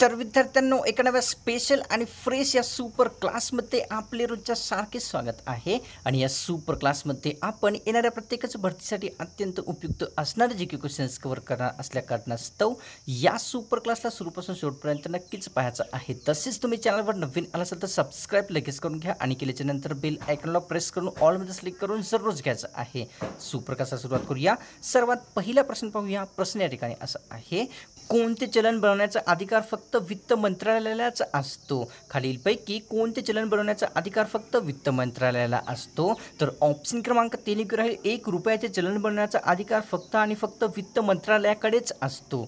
तर विद्यार्थ्यांनो एका नव्या स्पेशल आणि फ्रेश या सुपर क्लासमध्ये आपले रोजच्या सारखे स्वागत आहे आणि या सुपर क्लासमध्ये आपण येणाऱ्या प्रत्येकच भरतीसाठी अत्यंत उपयुक्त असणारे जे की क्वेश्चन्स कव्हर करणार असल्या कारणास्तव या सुपर क्लासला सुरूपासून शेवटपर्यंत नक्कीच पाहायचं आहे तसेच तुम्ही चॅनलवर नवीन आला असेल तर सबस्क्राईब लगेच करून घ्या आणि केल्याच्या नंतर बिल आयकॉनला प्रेस करून ऑलमध्ये क्लिक करून रोज घ्यायचं आहे सुपर क्लासला सुरुवात करूया सर्वात पहिला प्रश्न पाहूया प्रश्न या ठिकाणी असं आहे कोणते चलन बनवण्याचा अधिकार फक्त वित्त मंत्रालयालाच असतो खालीलपैकी कोणते चलन बनवण्याचा अधिकार फक्त वित्त मंत्रालयाला असतो तर ऑप्शन क्रमांक तीन राहील एक रुपयाचे चलन बनवण्याचा अधिकार फक्त आणि फक्त वित्त मंत्रालयाकडेच असतो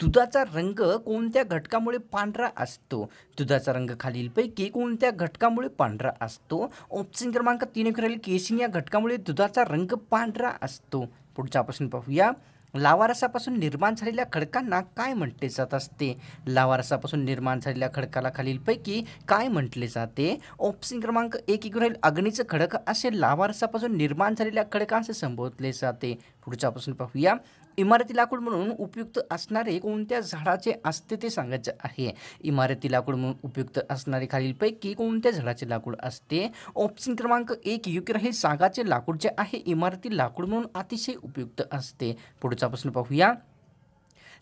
दुधाचा रंग कोणत्या घटकामुळे पांढरा असतो दुधाचा रंग खालीलपैकी कोणत्या घटकामुळे पांढरा असतो ऑप्शन क्रमांक तीन राहील केसिंग या घटकामुळे दुधाचा रंग पांढरा असतो पुढचा प्रश्न पाहूया लावारसापासून निर्माण झालेल्या खडकांना काय म्हटले जात असते लावारसापासून निर्माण झालेल्या खडकाला खालीलपैकी काय म्हटले जाते ऑप्शन क्रमांक एक इकडे अग्नीचं खडक असे लावारसापासून निर्माण झालेल्या खडकांचे संबोधले जाते पुढच्यापासून पाहूया इमारती लाकूड म्हणून उपयुक्त असणारे कोणत्या झाडाचे असते ते सांगायचे आहे इमारती लाकूड म्हणून उपयुक्त असणारे खालीलपैकी कोणत्या झाडाचे लाकूड असते ऑप्शन क्रमांक एक योग्य हे सागाचे लाकूड जे आहे इमारती लाकूड म्हणून अतिशय उपयुक्त असते पुढचा प्रश्न पाहूया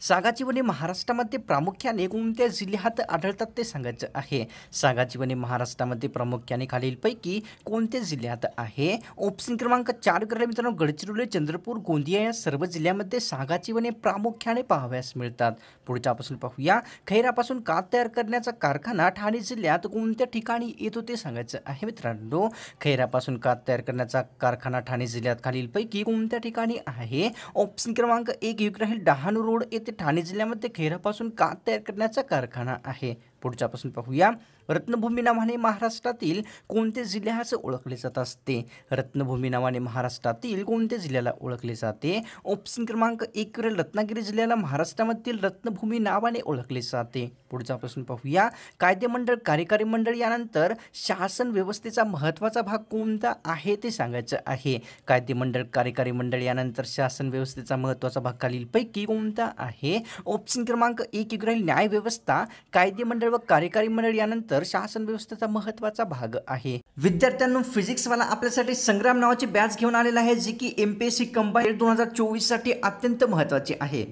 सागाजीवने महाराष्ट्रामध्ये प्रामुख्याने कोणत्या जिल्ह्यात आढळतात ते सांगायचं आहे सागाजीवने महाराष्ट्रामध्ये प्रामुख्याने खालीलपैकी कोणत्या जिल्ह्यात आहे ऑप्शन क्रमांक चार करायला मित्रांनो गडचिरोली चंद्रपूर गोंदिया या सर्व जिल्ह्यामध्ये सागाजीवने प्रामुख्याने पाहाव्यास मिळतात पुढच्यापासून पाहूया खैरापासून कात तयार करण्याचा कारखाना ठाणे जिल्ह्यात कोणत्या ठिकाणी येतो ते सांगायचं आहे मित्रांनो खैरापासून कात तयार करण्याचा कारखाना ठाणे जिल्ह्यात खालीलपैकी कोणत्या ठिकाणी आहे ऑप्शन क्रमांक एक युग राहील डहाणू रोड येथे ठाणे जिल्ह्यामध्ये खैरापासून कात तयार करण्याचा कारखाना आहे पुढच्यापासून पाहूया रत्नभूमी नावाने महाराष्ट्रातील कोणते जिल्हे ओळखले जात असते रत्नभूमी नावाने महाराष्ट्रातील कोणते जिल्ह्याला ओळखले जाते ऑप्शन क्रमांक एक रत्नागिरी जिल्ह्याला महाराष्ट्रामधील रत्नभूमी नावाने ओळखले जाते पुढचा प्रश्न पाहूया कायदेमंडळ कार्यकारी मंडळ यानंतर शासन व्यवस्थेचा महत्त्वाचा भाग कोणता आहे ते सांगायचं आहे कायदेमंडळ कार्यकारी मंडळ यानंतर शासन व्यवस्थेचा महत्त्वाचा भाग खालीलपैकी कोणता आहे ऑप्शन क्रमांक एक इग्रहिल न्यायव्यवस्था कायदेमंडळ व कार्यकारी मंडळ यानंतर शासन व्यवस्थेचा महत्वाचा भाग आहे विद्यार्थ्यांना फिजिक्स वाला आपल्यासाठी संग्राम नावाची बॅच घेऊन आलेला आहे जी की एमपीएससी कंबाईन दोन हजार चोवीस साठी अत्यंत महत्वाची आहे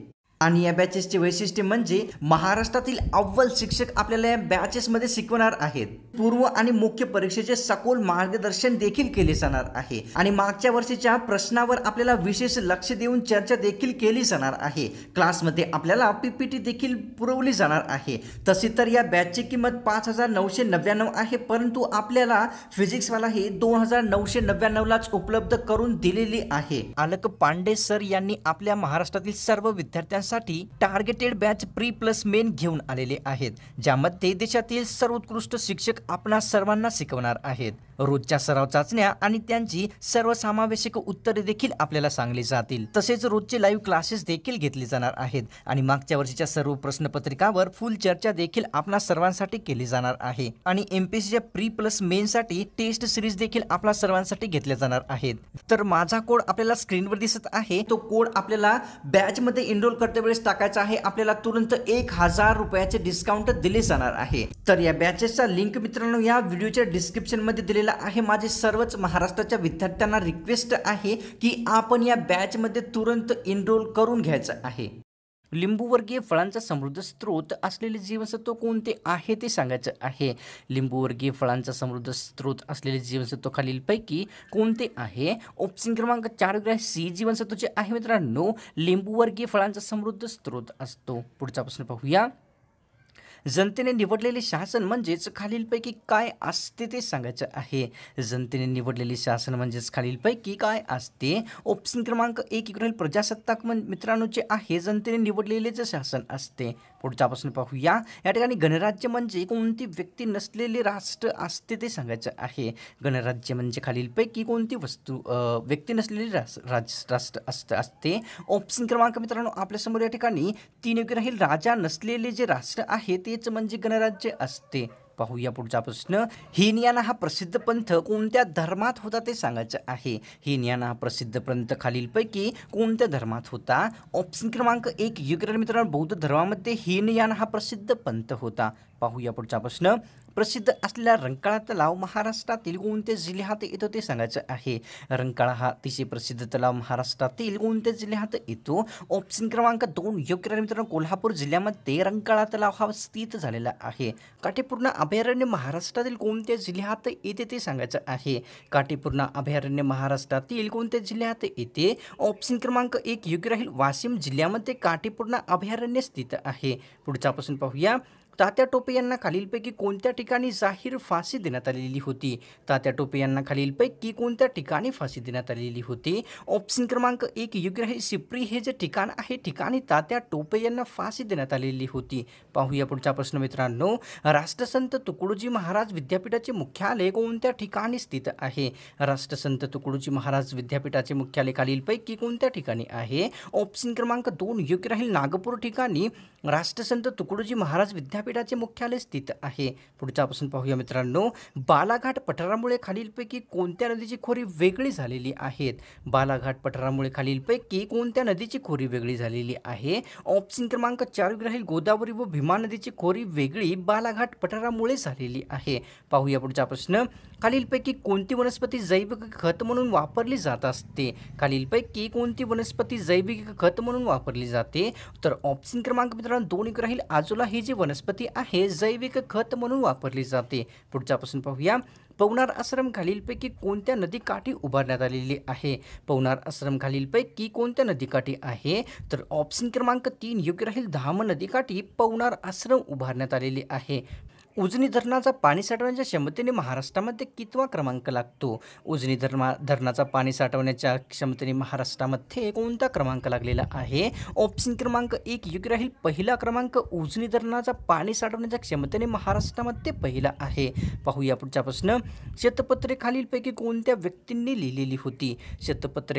आणि या बॅचेसचे वैशिष्ट्य म्हणजे महाराष्ट्रातील अव्वल शिक्षक आपल्याला या बॅचेसमध्ये शिकवणार आहेत पूर्व आणि मुख्य परीक्षेचे सखोल मार्गदर्शन देखील केले जाणार आहे आणि मागच्या वर्षीच्या प्रश्नावर आपल्याला विशेष लक्ष देऊन चर्चा देखील केली जाणार आहे क्लासमध्ये आपल्याला पीपीटी देखील पुरवली जाणार आहे तशी तर या बॅचची किंमत पाच हजार नऊशे नव्याण्णव आहे परंतु आपल्याला फिजिक्सवाला हे दोन हजार नऊशे नव्याण्णवलाच उपलब्ध करून दिलेली आहे आलक पांडे सर यांनी आपल्या महाराष्ट्रातील सर्व विद्यार्थ्यांना साठी targeted batch pre plus main घेऊन आलेले आहेत ज्यामध्ये देशातील सर्वोत्कृष्ट शिक्षक आपणा सर्वांना शिकवणार आहेत रोजच्या सराव चाचण्या आणि त्यांची सर्वसमावेशक उत्तरे देखील आपल्याला सांगली जातील तसेच रोजचे लाईव्ह क्लासेस देखील घेतले जाणार आहेत आणि मागच्या वर्षीच्या सर्व प्रश्नपत्रिकावर फुल चर्चा देखील आपणा सर्वांसाठी केली जाणार आहे आणि एमपीसीच्या प्री प्लस मेन साठी टेस्ट सिरीज देखील आपल्या सर्वांसाठी घेतल्या जाणार आहेत तर माझा कोड आपल्याला स्क्रीनवर दिसत आहे तो कोड आपल्याला बॅच मध्ये एनरोल करते वेळेस टाकायचा आहे आपल्याला तुरंत एक हजार रुपयाचे डिस्काउंट दिले जाणार आहे तर या बॅचेसचा लिंक मित्रांनो या व्हिडिओच्या डिस्क्रिप्शन मध्ये दिलेला आहे माझे सर्वच महाराष्ट्राच्या विद्यार्थ्यांना रिक्वेस्ट आहे की आपण या बॅच मध्ये तुरंत एनरोल करून घ्यायचं आहे लिंबूवर्गीय फळांचा समृद्ध स्रोत असलेले जीवनसत्व कोणते आहे ते सांगायचं आहे लिंबूवर्गीय फळांचा समृद्ध स्रोत असलेले जीवनसत्व खालीलपैकी कोणते आहे ऑप्शन क्रमांक चार ग्रह सी जीवनसत्व आहे मित्रांनो लिंबूवर्गीय फळांचा समृद्ध स्रोत असतो पुढचा प्रश्न पाहूया जनतेने निवडलेले शासन म्हणजेच खालीलपैकी काय असते ते सांगायचं आहे जनतेने निवडलेले शासन म्हणजेच खालीलपैकी काय असते ऑप्शन क्रमांक एक इकडील प्रजासत्ताक मित्रांनो जे आहे जनतेने निवडलेले जे शासन असते पुढचा प्रश्न पाहूया या ठिकाणी गणराज्य म्हणजे कोणती व्यक्ती नसलेले राष्ट्र असते ते सांगायचं आहे गणराज्य म्हणजे खालीलपैकी कोणती वस्तू व्यक्ती नसलेली राष्ट्र असतं असते ऑप्शन क्रमांक मित्रांनो आपल्यासमोर या ठिकाणी तीन योग्य राहील राजा नसलेले जे राष्ट्र आहे तेच म्हणजे गणराज्य असते पाहूया पुढचा प्रश्न हिनयाना हा प्रसिद्ध पंथ कोणत्या धर्मात होता ते सांगायचं आहे हिनयाना हा प्रसिद्ध पंथ खालीलपैकी कोणत्या धर्मात होता ऑप्शन क्रमांक एक योग्य मित्रांनो बौद्ध धर्मामध्ये हिनयाना हा प्रसिद्ध पंथ होता पाहूया पुढचा प्रश्न प्रसिद्ध असलेला रंकाळा तलाव महाराष्ट्रातील कोणत्या जिल्ह्यात येतो ते सांगायचं आहे रंकाळा हा अतिशय प्रसिद्ध तलाव महाराष्ट्रातील कोणत्या जिल्ह्यात येतो ऑप्शन क्रमांक दोन योग्य मित्रांनो कोल्हापूर जिल्ह्यामध्ये रंकाळा तलाव हा स्थित झालेला आहे काटेपूर्णा अभयारण्य महाराष्ट्रातील कोणत्या जिल्ह्यात येते ते सांगायचं आहे काटेपूर्णा अभयारण्य महाराष्ट्रातील कोणत्या जिल्ह्यात येते ऑप्शन क्रमांक एक योग्य राहील वाशिम जिल्ह्यामध्ये काटेपूर्णा अभयारण्य स्थित आहे पुढचा प्रश्न पाहूया तात्या टोपे यांना खालीलपैकी कोणत्या ठिकाणी जाहीर फाशी देण्यात आलेली होती तात्या टोपे यांना खालीलपैकी कोणत्या ठिकाणी फाशी देण्यात आलेली होती ऑप्शन क्रमांक एक योग्य आहे सिप्री हे जे ठिकाण आहे ठिकाणी तात्या टोपे यांना फाशी देण्यात आलेली होती पाहूया पुढचा प्रश्न मित्रांनो राष्ट्रसंत तुकडोजी महाराज विद्यापीठाचे मुख्यालय कोणत्या ठिकाणी स्थित आहे राष्ट्रसंत तुकडोजी महाराज विद्यापीठाचे मुख्यालय खालीलपैकी कोणत्या ठिकाणी आहे ऑप्शन क्रमांक दोन योग्य राहील नागपूर ठिकाणी राष्ट्रसंत तुकडोजी महाराज विद्यापीठ विद्यापीठाचे मुख्यालय स्थित आहे पुढचा प्रश्न पाहूया मित्रांनो बालाघाट पठारामुळे खालीलपैकी कोणत्या नदीची खोरी वेगळी झालेली आहेत बालाघाट पठारामुळे खालीलपैकी कोणत्या नदीची खोरी वेगळी झालेली आहे ऑप्शन क्रमांक चार ग्रहील गोदावरी व भीमा नदीची खोरी वेगळी बालाघाट पठारामुळे झालेली आहे पाहूया पुढचा प्रश्न खालीलपैकी कोणती वनस्पती जैविक खत म्हणून वापरली जात असते खालीलपैकी कोणती वनस्पती जैविक खत म्हणून वापरली जाते तर ऑप्शन क्रमांक मित्रांनो दोन राहील आजोला ही जी वनस्पती पद्धती आहे जैविक खत म्हणून वापरली जाते पुढचा प्रश्न पाहूया पवनार खालीलपैकी कोणत्या नदीकाठी उभारण्यात आलेली आहे पवनार आश्रम खालीलपैकी कोणत्या नदीकाठी आहे तर ऑप्शन क्रमांक तीन योग्य राहील धाम नदीकाठी पवनार आश्रम उभारण्यात आलेली आहे उजनी धरणाचा पाणी साठवण्याच्या क्षमतेने महाराष्ट्रामध्ये कितवा क्रमांक लागतो उजनी धरणा धरणाचा पाणी साठवण्याच्या क्षमतेने महाराष्ट्रामध्ये कोणता क्रमांक लागलेला आहे ऑप्शन क्रमांक एक योग्य राहील पहिला क्रमांक उजनी धरणाचा पाणी साठवण्याच्या क्षमतेने महाराष्ट्रामध्ये पहिला आहे पाहूया पुढचा प्रश्न शतपत्रेखालीलपैकी कोणत्या व्यक्तींनी लिहिलेली होती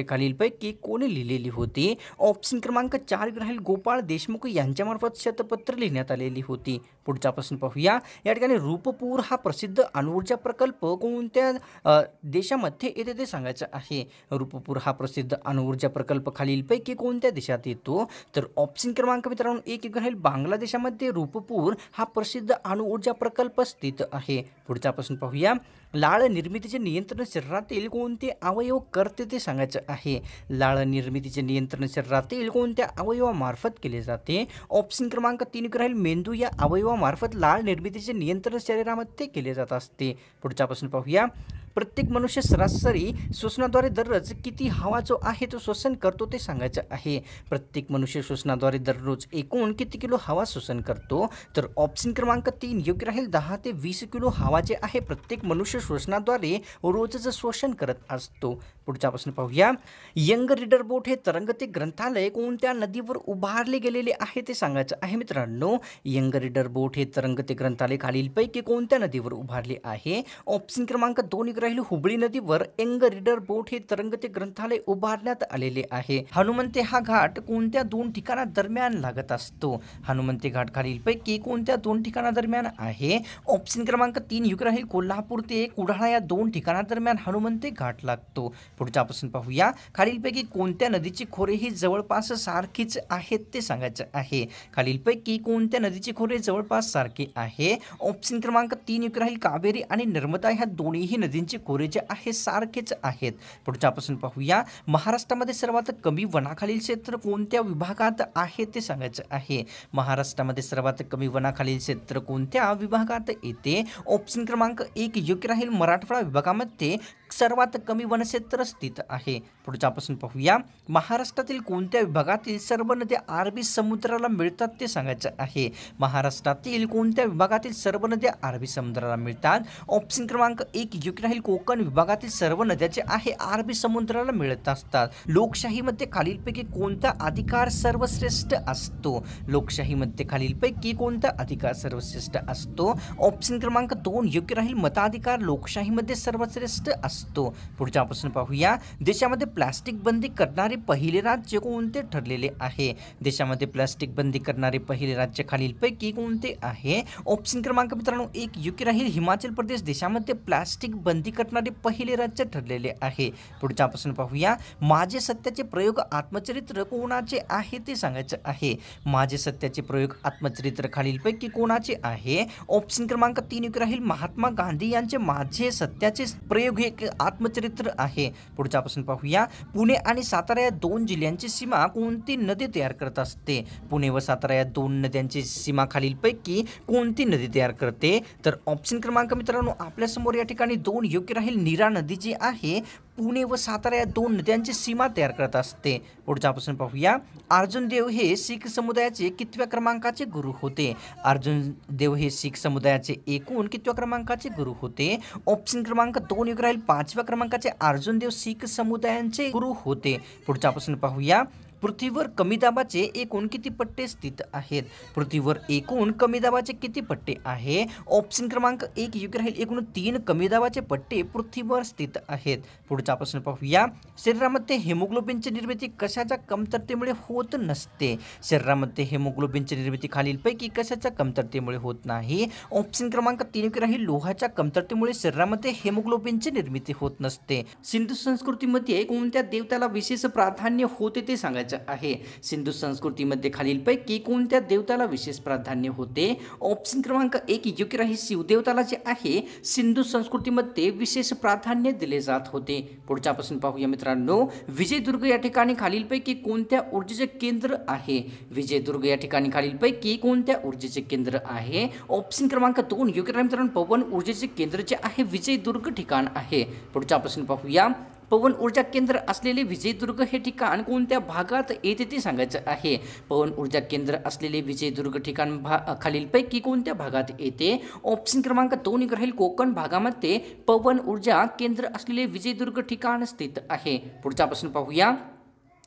खालीलपैकी कोणी लिहिलेली होती ऑप्शन क्रमांक चार राहील गोपाळ देशमुख यांच्यामार्फत शतपत्र लिहिण्यात आलेली होती पुढचा प्रश्न पाहूया या ठिकाणी रूपपूर हा प्रसिद्ध अणुऊर्जा प्रकल्प कोणत्या देशामध्ये येते ते सांगायचं आहे रूपपूर हा प्रसिद्ध अणुऊर्जा प्रकल्प खालीलपैकी कोणत्या देशात येतो तर ऑप्शन क्रमांक मित्रांनो एक एक राहील बांगलादेशामध्ये रूपपूर हा प्रसिद्ध अणुऊर्जा प्रकल्प स्थित आहे पुढचा प्रश्न पाहूया लाळ निर्मितीचे नियंत्रण शरीरातील कोणते अवयव करते ते सांगायचं आहे लाळ निर्मितीचे नियंत्रण शरीरातील कोणत्या अवयवामार्फत केले जाते ऑप्शन क्रमांक तीन राहील मेंदू या अवयवामार्फत लाळ निर्मितीचे नियंत्रण शरीरामध्ये केले जात असते पुढचा प्रश्न पाहूया प्रत्येक मनुष्य सरासरी श्वसनाद्वारे दररोज किती हवा जो आहे तो श्वसन करतो ते सांगायचं आहे प्रत्येक मनुष्य श्वसनाद्वारे दररोज एकूण किती किलो हवा श्वसन करतो तर ऑप्शन क्रमांक तीन योग्य राहील दहा ते वीस किलो हवा जे आहे प्रत्येक मनुष्य श्वसनाद्वारे रोजच श्वसन करत असतो पुढचा प्रश्न पाहूया यंग रिडर बोट हे तरंगते ग्रंथालय कोणत्या नदीवर उभारले गेलेले आहे ते सांगायचं आहे मित्रांनो यंग रिडर बोट हे तरंगते ग्रंथालय खालीलपैकी कोणत्या नदीवर उभारले आहे ऑप्शन क्रमांक दोन राहिली हुबळी नदीवर एंग रिडर बोट हे तरंगते ग्रंथालय उभारण्यात आलेले आहे हनुमंते हा घाट कोणत्या दोन ठिकाणा दरम्यान लागत असतो हनुमंते घाट खालीलपैकी कोणत्या दोन ठिकाणा दरम्यान आहे ऑप्शन क्रमांक तीन राहील कोल्हापूर ते कुडाळा या दोन ठिकाणा दरम्यान हनुमंते घाट लागतो पुढच्या पासून पाहूया खालीलपैकी कोणत्या नदीची खोरे ही जवळपास सारखीच आहेत ते सांगायचं आहे खालीलपैकी कोणत्या नदीची खोरे जवळपास सारखी आहे ऑप्शन क्रमांक तीन राहील कावेरी आणि नर्मदा ह्या दोन्हीही नदींची कोरेचे आहे सारखेच आहेत पुढच्यापासून पाहूया महाराष्ट्रामध्ये सर्वात कमी वनाखालील क्षेत्र कोणत्या विभागात आहे ते सांगायचं आहे महाराष्ट्रामध्ये सर्वात कमी वनाखालील क्षेत्र कोणत्या विभागात येते ऑप्शन क्रमांक एक योग्य राहील मराठवाडा विभागामध्ये सर्वात कमी वनक्षेत्र स्थित आहे पुढच्यापासून पाहूया महाराष्ट्रातील कोणत्या विभागातील सर्व नद्या अरबी समुद्राला मिळतात ते सांगायचं आहे महाराष्ट्रातील कोणत्या विभागातील सर्व नद्या अरबी समुद्राला मिळतात ऑप्शन क्रमांक एक योग्य राहील कोकण विभागातील सर्व नद्याचे आहे अरबी समुद्राला मिळत असतात लोकशाहीमध्ये खालीलपैकी कोणता अधिकार सर्वश्रेष्ठ असतो लोकशाहीमध्ये खालीलपैकी कोणता अधिकार सर्वश्रेष्ठ असतो ऑप्शन क्रमांक दोन योग्य राहील मताधिकार लोकशाहीमध्ये सर्वश्रेष्ठ असतो पुढच्या प्रश्न पाहूया देशामध्ये प्लास्टिक बंदी करणारे पहिले राज्य कोणते ठरलेले आहे देशामध्ये प्लास्टिक बंदी करणारे पहिले राज्य खालीलपैकी कोणते आहे ऑप्शन क्रमांक मित्रांनो एक योग्य राहील हिमाचल प्रदेश देशामध्ये प्लास्टिक बंदी कृती पहिले राज्य ठरलेले आहे पुढच्या प्रश्न पाहूया माझे सत्याचे प्रयोग आत्मचरित्र कोणाचे आहे ते सांगायचं आहे माझे सत्याचे प्रयोग आत्मचरित्र खालीलपैकी कोणाचे आहे ऑप्शन क्रमांक तीन एक राहील महात्मा गांधी यांचे माझे सत्याचे प्रयोग हे आत्मचरित्र आहे पुढच्या प्रश्न पाहूया पुणे आणि सातारा या दोन जिल्ह्यांची सीमा कोणती नदी तयार करत असते पुणे व सातारा या दोन नद्यांची सीमा खालीलपैकी कोणती नदी तयार करते तर ऑप्शन क्रमांक मित्रांनो आपल्यासमोर या ठिकाणी दोन योग्य राहील नीरा नदी जी आहे पुणे व सातारा या दोन नद्यांची सीमा तयार करत असते पुढचा प्रश्न पाहूया अर्जुन देव हे शीख समुदायाचे कितव्या क्रमांकाचे गुरु होते अर्जुन देव हे शीख समुदायाचे एकूण कितव्या क्रमांकाचे गुरु होते ऑप्शन क्रमांक दोन युग राहील पाचव्या क्रमांकाचे अर्जुन देव शीख समुदायांचे गुरु होते पुढचा प्रश्न पाहूया पृथ्वीवर कमी दाबाचे एकूण किती पट्टे स्थित आहेत पृथ्वीवर एकूण कमी दाबाचे किती पट्टे आहे ऑप्शन क्रमांक एक योग्य राहील एकूण तीन कमी दाबाचे पट्टे पृथ्वीवर स्थित आहेत पुढचा प्रश्न पाहूया शरीरामध्ये हेमोग्लोबिनची निर्मिती कशाच्या कमतरतेमुळे होत नसते शरीरामध्ये हेमोग्लोबिनची निर्मिती खालीलपैकी कशाच्या कमतरतेमुळे होत नाही ऑप्शन क्रमांक तीन योग्य राहील लोहाच्या कमतरतेमुळे शरीरामध्ये हेमोग्लोबिनची निर्मिती होत नसते सिंधू संस्कृतीमध्ये कोणत्या देवताला विशेष प्राधान्य होते ते सांगायचे आहे सिंधू संस्कृतीमध्ये खालीलपैकी कोणत्या देवताला विशेष प्राधान्य होते ऑप्शन क्रमांक एक योग्य ही शिवदेवताला जे आहे सिंधू संस्कृतीमध्ये विशेष प्राधान्य दिले जात होते पुढच्यापासून पाहूया मित्रांनो विजयदुर्ग या ठिकाणी खालीलपैकी कोणत्या ऊर्जेचे केंद्र आहे विजयदुर्ग या ठिकाणी खालीलपैकी कोणत्या ऊर्जेचे केंद्र आहे ऑप्शन क्रमांक दोन युकिरा मित्रांनो पवन ऊर्जेचे केंद्र जे आहे विजयदुर्ग ठिकाण आहे पुढच्यापासून प्रश्न पाहूया पवन ऊर्जा केंद्र असलेले विजयदुर्ग हे ठिकाण कोणत्या भागात येते ते सांगायचं आहे पवन ऊर्जा केंद्र असलेले विजयदुर्ग ठिकाण भा खालीलपैकी कोणत्या भागात येते ऑप्शन क्रमांक दोन राहील कोकण भागामध्ये पवन ऊर्जा केंद्र असलेले विजयदुर्ग ठिकाण स्थित आहे पुढचा प्रश्न पाहूया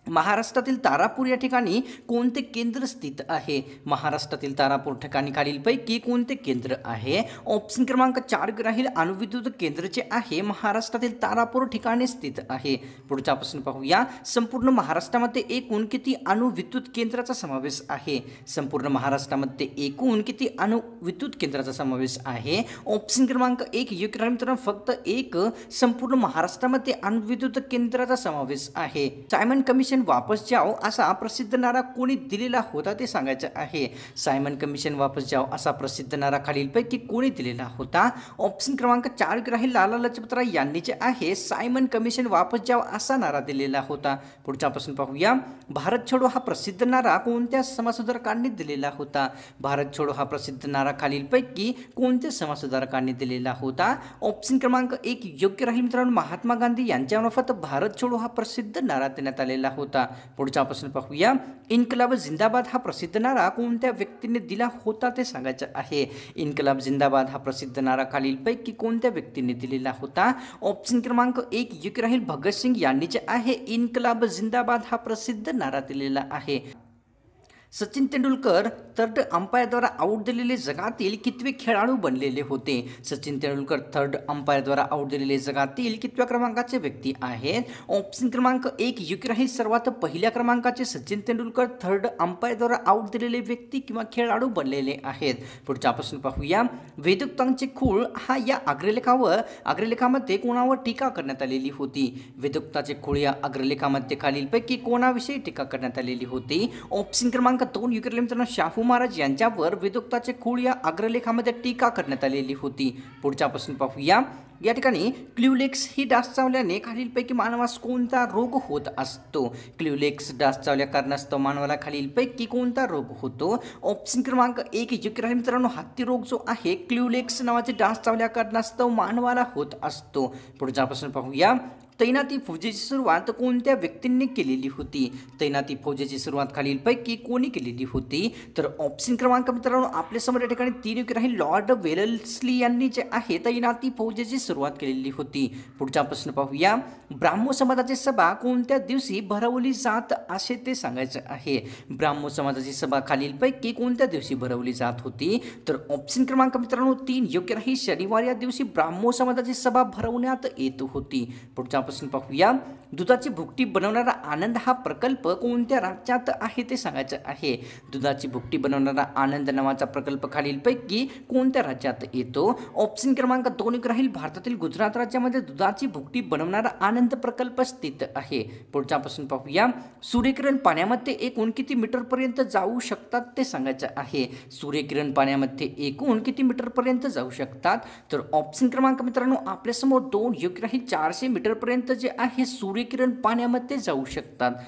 महाराष्ट्रातील तारापूर या ठिकाणी कोणते केंद्र स्थित आहे महाराष्ट्रातील तारापूर ठिकाणी खालीलपैकी कोणते केंद्र आहे ऑप्शन क्रमांक चार ग्राहील अणुविद्युत केंद्र जे आहे महाराष्ट्रातील तारापूर ठिकाणी स्थित आहे पुढचा प्रश्न पाहूया संपूर्ण महाराष्ट्रामध्ये एकूण किती अणुविद्युत केंद्राचा समावेश आहे संपूर्ण महाराष्ट्रामध्ये एकूण किती अणुविद्युत केंद्राचा समावेश आहे ऑप्शन क्रमांक एक योग्य मित्रांनो फक्त एक संपूर्ण महाराष्ट्रामध्ये अणुविद्युत केंद्राचा समावेश आहे सायमन कमिशन कमिशन वापस जाओ असा प्रसिद्ध नारा कोणी दिलेला होता ते सांगायचं आहे सायमन कमिशन वापस जाओ असा प्रसिद्ध नारा खालीलपैकी कोणी दिलेला होता ऑप्शन क्रमांक चार ग्राही लाला लजपतराय यांनी जे आहे सायमन कमिशन वापस जाओ असा नारा दिलेला होता पुढचा प्रश्न पाहूया भारत छोडो हा प्रसिद्ध नारा कोणत्या समाजसुधारकांनी दिलेला होता भारत छोडो हा प्रसिद्ध नारा खालीलपैकी कोणत्या समाजसुधारकांनी दिलेला होता ऑप्शन क्रमांक एक योग्य राहील मित्रांनो महात्मा गांधी यांच्यामार्फत भारत छोडो हा प्रसिद्ध नारा देण्यात आलेला होता होता पुढचा प्रश्न पाहूया इन्कलाब जिंदाबाद हा प्रसिद्ध नारा कोणत्या व्यक्तीने दिला होता ते सांगायचं आहे इन्कलाब जिंदाबाद हा प्रसिद्ध नारा खालीलपैकी कोणत्या व्यक्तीने दिलेला होता ऑप्शन क्रमांक एक युग राहील भगतसिंग यांनी जे आहे इन्कलाब जिंदाबाद हा प्रसिद्ध नारा दिलेला आहे सचिन तेंडुलकर थर्ड अंपायरद्वारा आउट दिलेले जगातील कितवे खेळाडू बनलेले होते सचिन तेंडुलकर थर्ड अंपायरद्वारा आउट दिलेले जगातील कितव्या क्रमांकाचे व्यक्ती आहेत ऑप्शन क्रमांक एक युक्राही सर्वात पहिल्या क्रमांकाचे सचिन तेंडुलकर थर्ड अंपायरद्वारा आउट दिलेले व्यक्ती किंवा खेळाडू बनलेले आहेत पुढच्या प्रश्न पाहूया वेदुक्तांचे खूळ हा या अग्रलेखावर अग्रलेखामध्ये कोणावर टीका करण्यात आलेली होती वेदुक्ताचे खूळ या अग्रलेखामध्ये खालीलपैकी कोणाविषयी टीका करण्यात आलेली होती ऑप्शन क्रमांक दोन युक्रेनचं शाहू महाराज यांच्यावर विदुक्ताचे खूळ या अग्रलेखामध्ये टीका करण्यात आलेली होती पुढच्यापासून पाहूया या ठिकाणी क्ल्युलेक्स ही डास चावल्याने खालीलपैकी मानवास कोणता रोग होत असतो क्ल्युलेक्स डास चावल्या कारणास्तव मानवाला खालीलपैकी कोणता रोग होतो ऑप्शन क्रमांक एक युक्रेन मित्रांनो हत्ती रोग जो आहे क्ल्युलेक्स नावाचे डास चावल्या कारणास्तव मानवाला होत असतो पुढच्यापासून पाहूया तैनाती फौजेची सुरुवात कोणत्या व्यक्तींनी केलेली होती तैनाती फौजेची सुरुवात खालीलपैकी कोणी केलेली होती तर ऑप्शन क्रमांक मित्रांनो समोर या ठिकाणी तीन योग्य राहील लॉर्ड वेलसली यांनी जे आहे तैनाती फौजेची सुरुवात केलेली होती पुढचा प्रश्न पाहूया ब्राह्मो समाजाची सभा कोणत्या दिवशी भरवली जात असे ते सांगायचं आहे ब्राह्मो समाजाची सभा खालीलपैकी कोणत्या दिवशी भरवली जात होती तर ऑप्शन क्रमांक मित्रांनो तीन योग्य राहील शनिवार या दिवशी ब्राह्मो समाजाची सभा भरवण्यात येत होती पुढच्या मनापासून पाहूया दुधाची भुकटी बनवणारा आनंद हा प्रकल्प कोणत्या राज्यात आहे ते सांगायचं आहे दुधाची भुकटी बनवणारा आनंद नावाचा प्रकल्प खालीलपैकी कोणत्या राज्यात येतो ऑप्शन क्रमांक दोन राहील भारतातील गुजरात राज्यामध्ये दुधाची भुकटी बनवणारा आनंद प्रकल्प स्थित आहे पुढच्या पासून पाहूया सूर्यकिरण पाण्यामध्ये एकूण किती मीटरपर्यंत जाऊ शकतात ते सांगायचं आहे सूर्यकिरण पाण्यामध्ये एकूण किती मीटरपर्यंत जाऊ शकतात तर ऑप्शन क्रमांक मित्रांनो आपल्यासमोर दोन योग्य राहील चारशे मीटरपर्यंत पर्यंत जे आहे सूर्यकिरण पाण्यामध्ये जाऊ शकतात